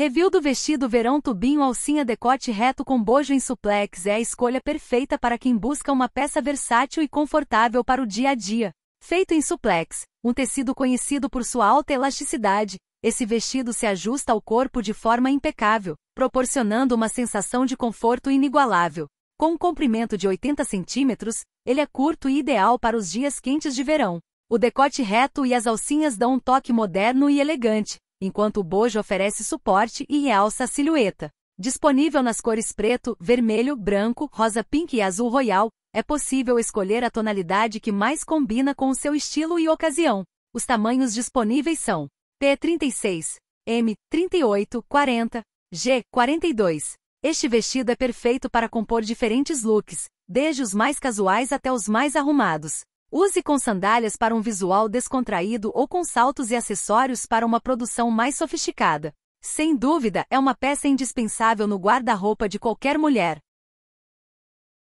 Review do vestido verão tubinho alcinha decote reto com bojo em suplex é a escolha perfeita para quem busca uma peça versátil e confortável para o dia a dia. Feito em suplex, um tecido conhecido por sua alta elasticidade, esse vestido se ajusta ao corpo de forma impecável, proporcionando uma sensação de conforto inigualável. Com um comprimento de 80 centímetros, ele é curto e ideal para os dias quentes de verão. O decote reto e as alcinhas dão um toque moderno e elegante, enquanto o bojo oferece suporte e realça a silhueta. Disponível nas cores preto, vermelho, branco, rosa pink e azul royal, é possível escolher a tonalidade que mais combina com o seu estilo e ocasião. Os tamanhos disponíveis são P36, M, 38, 40, G, 42. Este vestido é perfeito para compor diferentes looks, desde os mais casuais até os mais arrumados. Use com sandálias para um visual descontraído ou com saltos e acessórios para uma produção mais sofisticada. Sem dúvida, é uma peça indispensável no guarda-roupa de qualquer mulher.